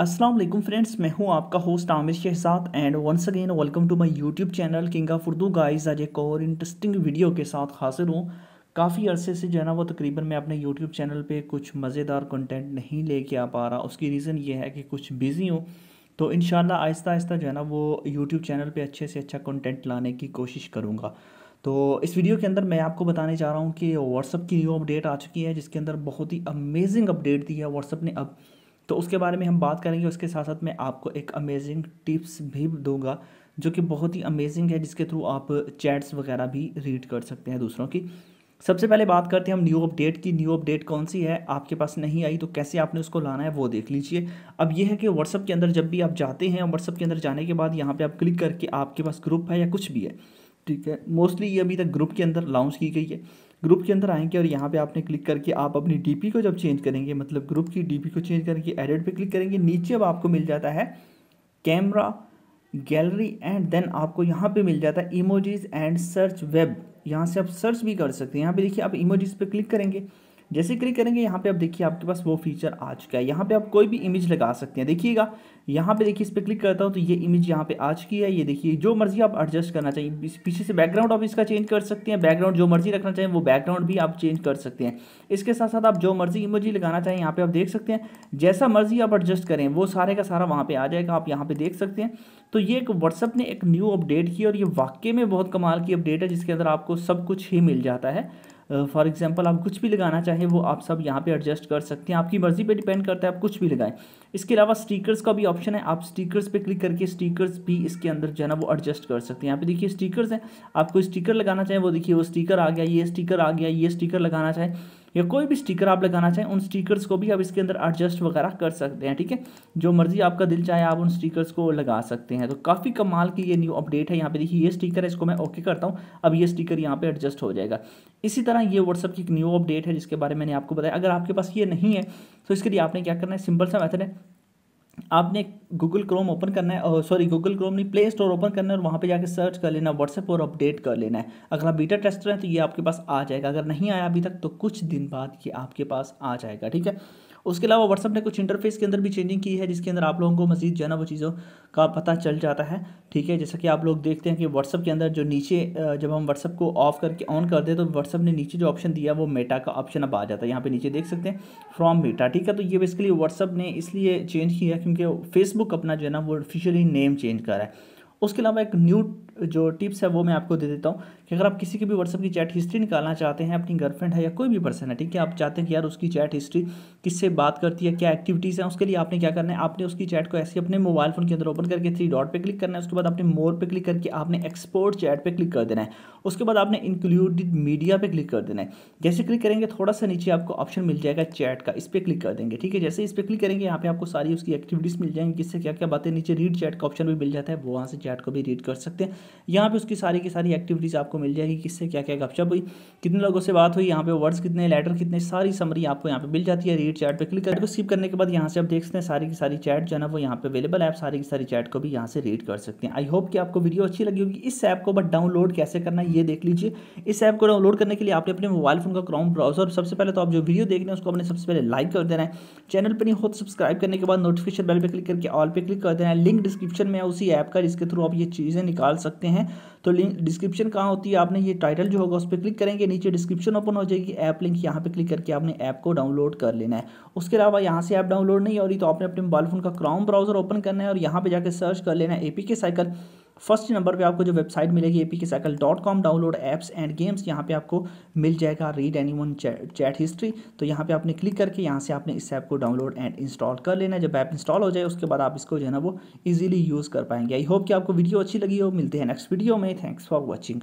Aslam friends मैं हूं आपका host Aamir Shahzad and once again welcome to my YouTube channel king of Urdu guys आज एक और इंटरेस्टिंग वीडियो के साथ हाजिर हूं काफ़ी अरसे से जो है ना वो तकरीबन मैं अपने यूट्यूब चैनल पे कुछ मज़ेदार कंटेंट नहीं लेके आ पा रहा उसकी रीज़न ये है कि कुछ बिज़ी हूँ तो इन आहिस्ता आहिस्ता जो है ना वो यूट्यूब चैनल पर अच्छे से अच्छा कॉन्टेंट लाने की कोशिश करूँगा तो इस वीडियो के अंदर मैं आपको बताने जा रहा हूँ कि व्हाट्सअप की न्यू अपडेट आ चुकी है जिसके अंदर बहुत ही अमेजिंग अपडेट दी है व्हाट्सअप ने अब अप तो उसके बारे में हम बात करेंगे उसके साथ साथ मैं आपको एक अमेजिंग टिप्स भी दूंगा जो कि बहुत ही अमेजिंग है जिसके थ्रू आप चैट्स वगैरह भी रीड कर सकते हैं दूसरों की सबसे पहले बात करते हैं हम न्यू अपडेट की न्यू अपडेट कौन सी है आपके पास नहीं आई तो कैसे आपने उसको लाना है वो देख लीजिए अब ये है कि व्हाट्सअप के अंदर जब भी आप जाते हैं व्हाट्सअप के अंदर जाने के बाद यहाँ पर आप क्लिक करके आपके पास ग्रुप है या कुछ भी है ठीक है मोस्टली ये अभी तक ग्रुप के अंदर लॉन्च की गई है ग्रुप के अंदर आएंगे और यहाँ पे आपने क्लिक करके आप अपनी डीपी को जब चेंज करेंगे मतलब ग्रुप की डीपी को चेंज करेंगे एडिट पे क्लिक करेंगे नीचे अब आपको मिल जाता है कैमरा गैलरी एंड देन आपको यहाँ पे मिल जाता है इमोजीज एंड सर्च वेब यहाँ से आप सर्च भी कर सकते हैं यहाँ पे देखिए आप इमोजीज पे क्लिक करेंगे जैसे क्लिक करेंगे यहाँ पे आप देखिए आपके पास वो फीचर आ चुका है यहाँ पे आप कोई भी इमेज लगा सकते हैं देखिएगा यहाँ पे देखिए इस पर क्लिक करता हूँ तो ये इमेज यहाँ पे आ चुकी है ये देखिए जो मर्जी आप एडजस्ट करना चाहिए पीछे से बैकग्राउंड आप इसका चेंज कर सकते हैं बैकग्राउंड जो मर्जी रखना चाहिए वो बैकग्राउंड भी आप चेंज कर सकते हैं इसके साथ साथ आप जो मर्जी इमेज लगाना चाहें यहाँ पर आप देख सकते हैं जैसा मर्जी आप एडजस्ट करें वो सारे का सारा वहाँ पर आ जाएगा आप यहाँ पर देख सकते हैं तो ये एक व्हाट्सअप ने एक न्यू अपडेट की और ये वाक्य में बहुत कमाल की अपडेट है जिसके अंदर आपको सब कुछ ही मिल जाता है फॉर एग्जांपल आप कुछ भी लगाना चाहें वो आप सब यहाँ पे एडजस्ट कर सकते हैं आपकी मर्ज़ी पे डिपेंड करता है आप कुछ भी लगाएं इसके अलावा स्टिकर्स का भी ऑप्शन है आप स्टिकर्स पे क्लिक करके स्टिकर्स भी इसके अंदर जो है ना वो एडजस्ट कर सकते हैं यहाँ पे देखिए स्टिकर्स हैं आप कोई स्टिकर लगाना चाहें वो देखिए वो स्टिकर आ गया ये स्टिकर आ गया ये स्टिकर लगाना चाहें या कोई भी स्टिकर आप लगाना चाहें उन स्टिकर्स को भी आप इसके अंदर एडजस्ट वगैरह कर सकते हैं ठीक है जो मर्ज़ी आपका दिल चाहे आप उन स्टिकर्स को लगा सकते हैं तो काफ़ी कमाल की ये न्यू अपडेट है यहाँ पे देखिए ये स्टिकर है इसको मैं ओके करता हूँ अब ये स्टिकर यहाँ पे एडजस्ट हो जाएगा इसी तरह ये व्हाट्सअप की एक न्यू अपडेट है जिसके बारे में मैंने आपको बताया अगर आपके पास ये नहीं है तो इसके लिए आपने क्या करना है सिंपल सा मैथड है आपने गूगल क्रोम ओपन करना है सॉरी गूगल क्रोम नहीं प्ले स्टोर ओपन करना है और वहाँ पे जाके सर्च कर लेना व्हाट्सएप और अपडेट कर लेना है अगर आप बीटा टेस्टर हैं तो ये आपके पास आ जाएगा अगर नहीं आया अभी तक तो कुछ दिन बाद ये आपके पास आ जाएगा ठीक है उसके अलावा व्हाट्सअप ने कुछ इंटरफेस के अंदर भी चेंजिंग की है जिसके अंदर आप लोगों को मजीद जो है ना वो चीज़ों का पता चल जाता है ठीक है जैसा कि आप लोग देखते हैं कि व्हाट्सअप के अंदर जो नीचे जब हम व्हाट्सअप को ऑफ करके ऑन कर दें तो व्हाट्सअप ने नीचे जो ऑप्शन दिया वो मेटा का ऑप्शन अब आ जाता है यहाँ पर नीचे देख सकते हैं फ्रॉम मेटा ठीक है तो ये बेसिकली व्हाट्सअप ने इसलिए चेंज किया क्योंकि फेसबुक अपना जो है ना वो ऑफिशियली नेम चेंज करा है उसके अलावा एक न्यू जो टिप्स है वो मैं आपको दे देता हूँ कि अगर आप किसी की भी व्हाट्सअप की चैट हिस्ट्री निकालना चाहते हैं अपनी गर्लफ्रेंड है या कोई भी पर्सन है ठीक है आप चाहते हैं कि यार उसकी चैट हिस्ट्री किससे बात करती है क्या एक्टिविटीज़ हैं उसके लिए आपने क्या करना है आपने उसकी चैट को ऐसे अपने मोबाइल फ़ोन के अंदर ओपन करके थ्री डॉट पर क्लिक करना है उसके बाद आपने मोर पर क्लिक करके आपने एक्सपोर्ट चैट पर क्लिक कर देना है उसके बाद आपने इंक्लूडेड मीडिया पर क्लिक कर देना है जैसे क्लिक करेंगे थोड़ा सा नीचे आपको ऑप्शन मिल जाएगा चैट का इस पर क्लिक कर देंगे ठीक है जैसे इस पर क्लिक करेंगे यहाँ पे आपको सारी उसकी एक्टिविटीज़ मिल जाएंगी किससे क्या क्या बातें नीचे रीड चैट का ऑप्शन भी मिल जाता है वो वहाँ से चैट को भी रीड कर सकते हैं यहाँ पे उसकी सारी की सारी एक्टिविटीज़ आपको मिल जाएगी किससे क्या क्या गपशप हुई कितने लोगों से बात हुई यहाँ पे वर्ड्स कितने लेटर कितने सारी समरी आपको यहाँ पे मिल जाती है रीड चैट पे क्लिक करके स्किप करने के बाद यहाँ से आप देख सकते हैं सारी की सारी चैट जो है ना वो यहाँ पे अवेलेबल है आप सारी की सारी चैट को भी यहाँ से रीड कर सकते हैं आई होप कि आपको वीडियो अच्छी लगी होगी इस ऐप को बट डाउनलोड कैसे करना ये देख लीजिए इस ऐप को डाउनलोड करने के लिए आपने अपने मोबाइल फोन का क्रोम ब्राउजर सबसे पहले तो आप जो वीडियो देख रहे हैं उसको अपने सबसे पहले लाइक कर देना है चैनल पर नहीं हो सब्सक्राइब तो करने के बाद नोटिफिकेशन बेल पर क्लिक करके ऑल पर क्लिक कर देना है लिंक डिस्क्रिप्शन में उसी ऐप का जिसके थ्रू आप ये चीज़ें निकाल सकते सकते हैं तो लिंक डिस्क्रिप्शन कहाँ होती है आपने ये टाइटल जो होगा उस पर क्लिक करेंगे नीचे डिस्क्रिप्शन ओपन हो जाएगी ऐप लिंक यहाँ पे क्लिक करके आपने ऐप को डाउनलोड कर लेना है उसके अलावा यहाँ से ऐप डाउनलोड नहीं हो रही तो आपने अपने मोबाइल फोन का क्राउन ब्राउजर ओपन करना है और यहाँ पर जाकर सर्च कर लेना है ए साइकिल फर्स्ट नंबर पे आपको जो वेबसाइट मिलेगी A P K cycle dot com download apps and games यहाँ पे आपको मिल जाएगा read any one chat history तो यहाँ पे आपने क्लिक करके यहाँ से आपने इस ऐप को डाउनलोड एंड इंस्टॉल कर लेना जब ऐप इंस्टॉल हो जाए उसके बाद आप इसको जो है ना वो ईजिली यूज़ कर पाएंगे आई होप कि आपको वीडियो अच्छी लगी हो मिलते हैं नेक्स्ट वीडियो में थैंक्स फॉर वॉचिंग